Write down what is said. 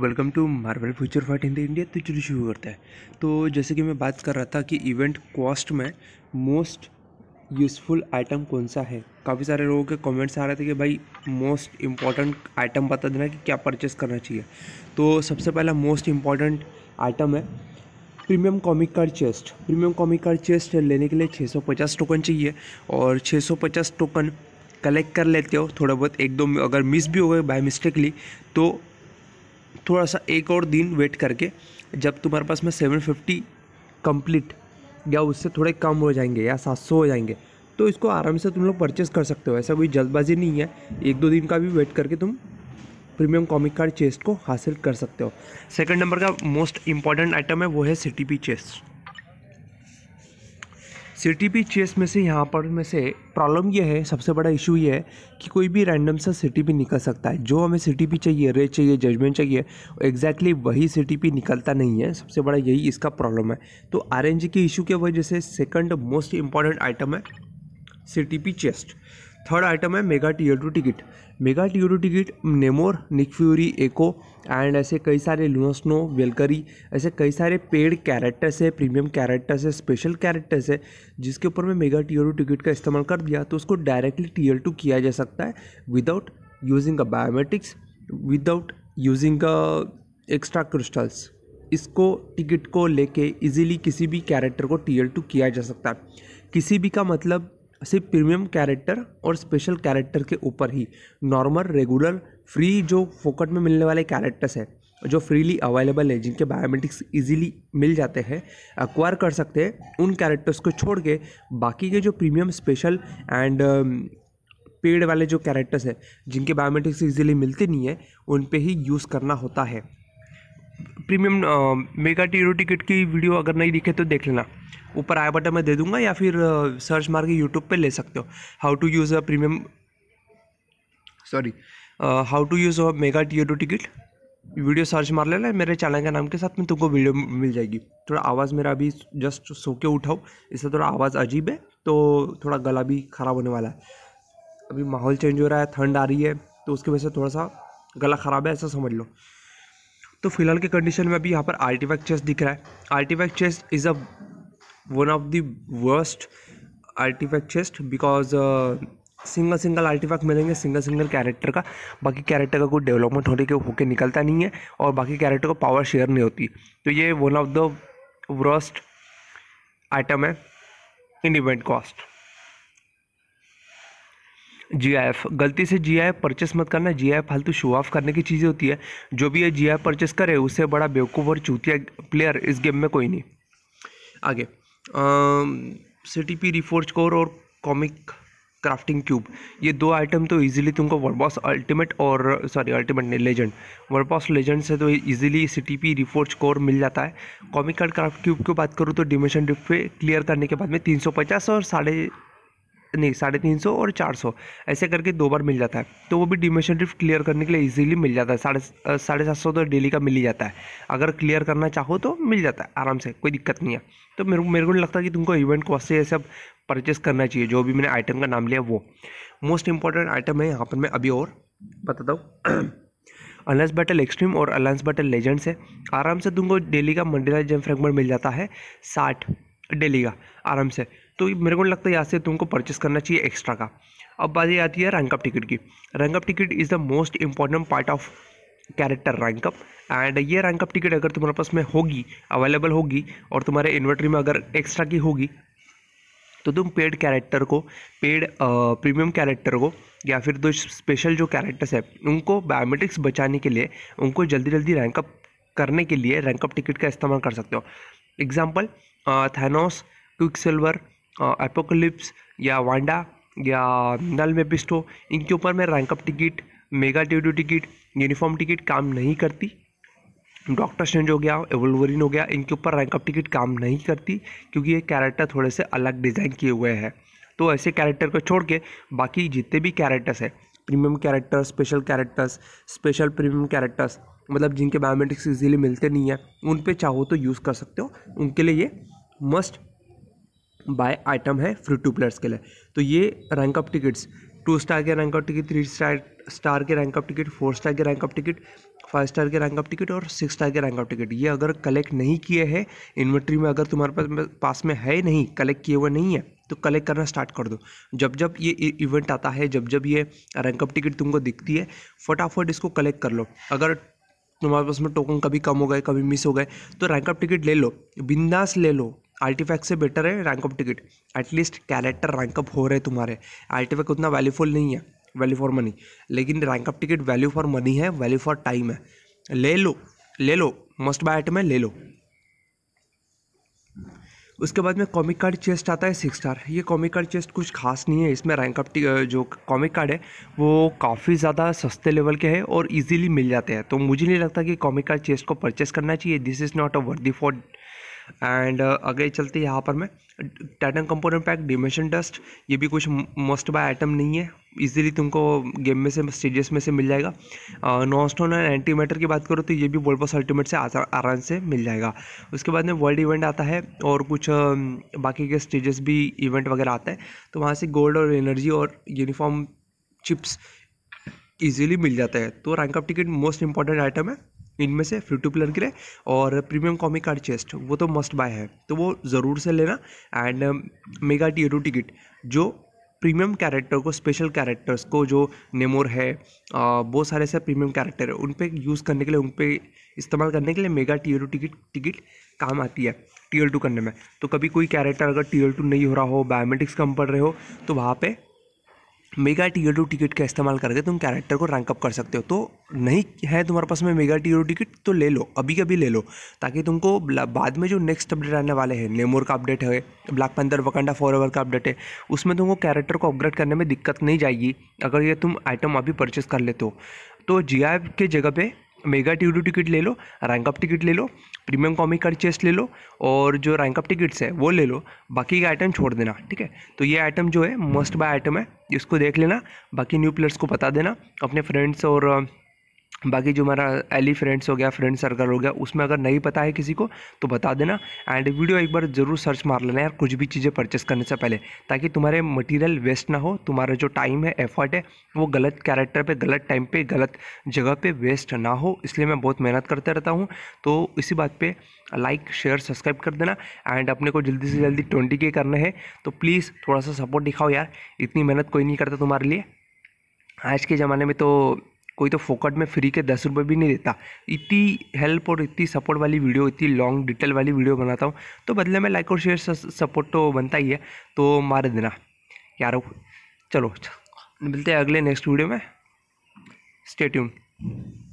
welcome to Marvel Future Fight in the India तो चलिए शुरू करते हैं तो जैसे कि मैं बात कर रहा था कि इवेंट कॉस्ट में मोस्ट यूज़फुल आइटम कौन सा है काफ़ी सारे लोगों के कमेंट्स आ रहे थे कि भाई मोस्ट इम्पॉर्टेंट आइटम बता देना कि क्या परचेस करना चाहिए तो सबसे पहला मोस्ट इम्पॉर्टेंट आइटम है premium comic card chest premium comic card chest लेने के लिए 650 टोकन चाहिए और 650 टोकन कलेक्ट कर लेते हो थोड़ा बहुत एक दो अगर मिस भी हो गए बाय मिस्टेकली तो थोड़ा सा एक और दिन वेट करके जब तुम्हारे पास में सेवन फिफ्टी कम्प्लीट या उससे थोड़े कम हो जाएंगे या सात सौ हो जाएंगे तो इसको आराम से तुम लोग परचेस कर सकते हो ऐसा कोई जल्दबाजी नहीं है एक दो दिन का भी वेट करके तुम प्रीमियम कॉमिक कार्ड चेस्ट को हासिल कर सकते हो सेकंड नंबर का मोस्ट इंपॉर्टेंट आइटम है वो है C T P chest C chest में से यहाँ पर में से प्रॉब्लम ये है सबसे बड़ा इशू ये है कि कोई भी रैंडम सा सी निकल सकता है जो हमें सी चाहिए रेट चाहिए जजमेंट चाहिए एग्जैक्टली वही सी निकलता नहीं है सबसे बड़ा यही इसका प्रॉब्लम है तो आर के इशू के वजह से सेकंड मोस्ट इम्पॉर्टेंट आइटम है सी चेस्ट थर्ड आइटम है mega T two ticket mega T two ticket Namor Nick Fury Echo and ऐसे कई सारे लूनोस्नो वेलकरी ऐसे कई सारे पेड कैरेक्टर्स है प्रीमियम कैरेक्टर्स है स्पेशल कैरेक्टर्स है जिसके ऊपर मैं मेगा टी टू टिकट का इस्तेमाल कर दिया तो उसको डायरेक्टली टी टू किया जा सकता है without using a biometrics without using a extra crystals इसको टिकट को लेके इजीली किसी भी कैरेक्टर को टी टू किया जा सकता है किसी भी का मतलब सिर्फ प्रीमियम कैरेक्टर और स्पेशल कैरेक्टर के ऊपर ही नॉर्मल रेगुलर फ्री जो फोकट में मिलने वाले कैरेक्टर्स हैं जो फ्रीली अवेलेबल है जिनके बायोमेट्रिक्स इजीली मिल जाते हैं अक्वायर कर सकते हैं उन कैरेक्टर्स को छोड़ के बाकी के जो प्रीमियम स्पेशल एंड पेड वाले जो कैरेक्टर्स हैं जिनके बायोमेट्रिक्स इजीली मिलते नहीं है उन पे ही यूज़ करना होता है प्रीमियम मेगा टी टिकट की वीडियो अगर नहीं दिखे तो देख लेना ऊपर आई बटन में दे दूंगा या फिर सर्च मार के यूट्यूब पे ले सकते हो how to use a premium sorry how to use a mega T ticket video search मार लेना मेरे चैनल के नाम के साथ में तुमको वीडियो मिल जाएगी थोड़ा आवाज़ मेरा अभी जस्ट सो के उठाओ इससे थोड़ा आवाज़ अजीब है तो थोड़ा गला भी ख़राब होने वाला है अभी माहौल चेंज हो रहा है ठंड आ रही है तो उसकी वजह से थोड़ा सा गला ख़राब है ऐसा समझ लो तो फिलहाल के कंडीशन में अभी यहाँ पर आर्टिफैक्ट चेस्ट दिख रहा है artifact chest is a one of the worst artifact chest because single single artifact मिलेंगे सिंगल सिंगल कैरेक्टर का बाकी कैरेक्टर का कोई डेवलपमेंट होने के होके निकलता नहीं है और बाकी कैरेक्टर को पावर शेयर नहीं होती तो ये one of the worst item है इन इवेंट कॉस्ट एफ गलती से एफ परचेस मत करना जी एफ फालतू शो ऑफ करने की चीज़ें होती है जो भी ये जी एफ परचेस करे उससे बड़ा बेवकूफ़ और चूतिया प्लेयर इस गेम में कोई नहीं आगे सिटी पी रिफोर्ज कोर और कॉमिक क्राफ्टिंग क्यूब ये दो आइटम तो इजीली तुमको वर्बॉस अल्टीमेट और सॉरी अल्टीमेट नहीं लेजेंड वर्बॉस लेजेंड से तो easily C P reforge core मिल जाता है कॉमिक कार्ड क्राफ्ट क्यूब की बात करूँ तो डिमेंशन ड्रिफ्ट क्लियर करने के बाद में 350 और साढ़े नहीं साढ़े तीन सौ और चार सौ ऐसे करके दो बार मिल जाता है तो वो भी डिमेशन ड्रिफ्ट क्लियर करने के लिए इजीली मिल जाता है साढ़े साढ़े सात सौ तो डेली का मिल ही जाता है अगर क्लियर करना चाहो तो मिल जाता है आराम से कोई दिक्कत नहीं है तो मेरे को मेरे को लगता है कि तुमको इवेंट कॉस्ट से ये सब परचेस करना चाहिए जो भी मैंने आइटम का नाम लिया वो मोस्ट इंपॉर्टेंट आइटम है यहाँ पर मैं अभी और बताता हूँ अलायंस बैटल एक्सट्रीम और अलायंस बैटल लेजेंड से आराम से तुमको डेली का मंडेला जेम फ्रेगमेंट मिल जाता है साठ डेली का आराम से तो मेरे को लगता है यहाँ से तुमको परचेस करना चाहिए एक्स्ट्रा का अब बात यह आती है रैंकअप टिकट की rank up ticket is the most important part of character rank up and ये रैंकअप टिकट अगर तुम्हारे पास में होगी अवेलेबल होगी और तुम्हारे इन्वर्टरी में अगर एक्स्ट्रा की होगी तो तुम पेड कैरेक्टर को पेड प्रीमियम कैरेक्टर को या फिर दो स्पेशल जो कैरेक्टर्स है उनको बायोमेट्रिक्स बचाने के लिए उनको जल्दी जल्दी रैंकअप करने के लिए रैंकअप टिकट का इस्तेमाल कर सकते हो example Thanos Quicksilver Apocalypse या वांडा या नल मेपिस्टो इनके ऊपर मैं rank up ticket mega duty ticket uniform ticket काम नहीं करती डॉक्टर स्ट्रेंज हो गया एवलवरिन हो गया इनके ऊपर रैंकअप टिकट काम नहीं करती क्योंकि ये कैरेक्टर थोड़े से अलग डिज़ाइन किए हुए हैं तो ऐसे कैरेक्टर को छोड़ के बाकी जितने भी कैरेक्टर्स हैं premium character special characters special premium characters मतलब जिनके बायोमेट्रिक्स इजीली मिलते नहीं हैं उन पे चाहो तो यूज़ कर सकते हो उनके लिए ये मस्ट बाय आइटम है फ्री टू प्लेयर्स के लिए तो ये rank up tickets two star के rank up ticket three star star के rank up ticket four star के rank up ticket five star के रैंक अप टिकट और सिक्स स्टार के रैंक अप टिकट ये अगर कलेक्ट नहीं किए हैं इन्वेंट्री में अगर तुम्हारे पास पास में है नहीं कलेक्ट किए हुए नहीं है तो कलेक्ट करना स्टार्ट कर दो जब जब ये इवेंट e- आता है जब जब ये रैंक अप टिकट तुमको दिखती है फटाफट इसको कलेक्ट कर लो अगर तुम्हारे पास में टोकन कभी कम हो गए कभी मिस हो गए तो रैंक ऑफ टिकट ले लो बिंदास ले लो आर्टिफैक्ट से बेटर है rank ticket at least character rank up हो रहे तुम्हारे आर्टिफैक्ट उतना वैल्यूफुल नहीं है वैल्यू फॉर मनी लेकिन rank ticket value for money है वैल्यू फॉर टाइम है ले लो ले लो मस्ट बाय आइटम है ले लो उसके बाद में कॉमिक कार्ड चेस्ट आता है सिक्स स्टार ये कॉमिक कार्ड चेस्ट कुछ खास नहीं है इसमें रैंक जो कॉमिक कार्ड है वो काफ़ी ज़्यादा सस्ते लेवल के हैं और इजीली मिल जाते हैं तो मुझे नहीं लगता कि कॉमिक कार्ड चेस्ट को परचेस करना चाहिए दिस इज़ नॉट अ वर्दी फॉर एंड uh, आगे चलते यहाँ पर मैं titan component pack dimension dust ये भी कुछ मोस्ट बाय आइटम नहीं है इजीली तुमको गेम में से स्टेजेस में से मिल जाएगा नॉन स्टोन एंड एंटी मैटर की बात करो तो ये भी वर्ल्ड बॉस अल्टीमेट से आराम से मिल जाएगा उसके बाद में वर्ल्ड इवेंट आता है और कुछ um, बाकी के स्टेजेस भी इवेंट वगैरह आता है तो वहाँ से गोल्ड और एनर्जी और यूनिफॉर्म चिप्स ईजिली मिल जाता तो है तो rank up ticket most important item है इनमें से फ्री टू प्लेयर के लिए और प्रीमियम कॉमिक कार्ड चेस्ट वो तो मस्ट बाय है तो वो ज़रूर से लेना and mega T two ticket जो प्रीमियम कैरेक्टर को स्पेशल कैरेक्टर्स को जो नेमोर है बहुत सारे ऐसे प्रीमियम कैरेक्टर है उन पर यूज़ करने के लिए उन पर इस्तेमाल करने के लिए mega T two ticket ticket काम आती है टी टू करने में तो कभी कोई कैरेक्टर अगर टी टू नहीं हो रहा हो बायोमेटिक्स कम पड़ रहे हो तो वहाँ पर मेगा टी टू टिकट का इस्तेमाल करके तुम कैरेक्टर को रैंकअप कर सकते हो तो नहीं है तुम्हारे पास में मेगा टू टिकट तो ले लो अभी कभी ले लो ताकि तुमको बाद में जो नेक्स्ट अपडेट आने वाले हैं नेमोर का अपडेट है ब्लैक पैंथर वकंडा फॉर का अपडेट है उसमें तुमको कैरेक्टर को अपग्रेड करने में दिक्कत नहीं जाएगी अगर ये तुम आइटम अभी परचेस कर लेते हो तो जी के जगह पे मेगा टी ट्यूडो टिकट ले लो रैंक अप टिकट ले लो प्रीमियम कॉमिक कार्ड चेस्ट ले लो और जो रैंक अप टिकट्स है वो ले लो बाकी के आइटम छोड़ देना ठीक है तो ये आइटम जो है मस्ट बाय आइटम है इसको देख लेना बाकी न्यू प्लेयर्स को बता देना अपने फ्रेंड्स और बाकी जो हमारा एली फ्रेंड्स e हो गया फ्रेंड सर्कल हो गया उसमें अगर नहीं पता है किसी को तो बता देना एंड वीडियो एक बार ज़रूर सर्च मार लेना यार कुछ भी चीज़ें परचेस करने से पहले ताकि तुम्हारे मटेरियल वेस्ट ना हो तुम्हारा जो टाइम है एफर्ट है वो गलत कैरेक्टर पे गलत टाइम पे गलत जगह पे वेस्ट ना हो इसलिए मैं बहुत मेहनत करते रहता हूँ तो इसी बात पर लाइक शेयर सब्सक्राइब कर देना एंड अपने को जल्दी से जल्दी ट्वेंटी के करना है तो प्लीज़ थोड़ा सा सपोर्ट दिखाओ यार इतनी मेहनत कोई नहीं करता तुम्हारे लिए आज के ज़माने में तो कोई तो फोकट में फ्री के दस रुपये भी नहीं देता इतनी हेल्प और इतनी सपोर्ट वाली वीडियो इतनी लॉन्ग डिटेल वाली वीडियो बनाता हूँ तो बदले में लाइक और शेयर सपोर्ट तो बनता ही है तो मार देना यारो चलो मिलते हैं अगले नेक्स्ट वीडियो में स्टेट्यून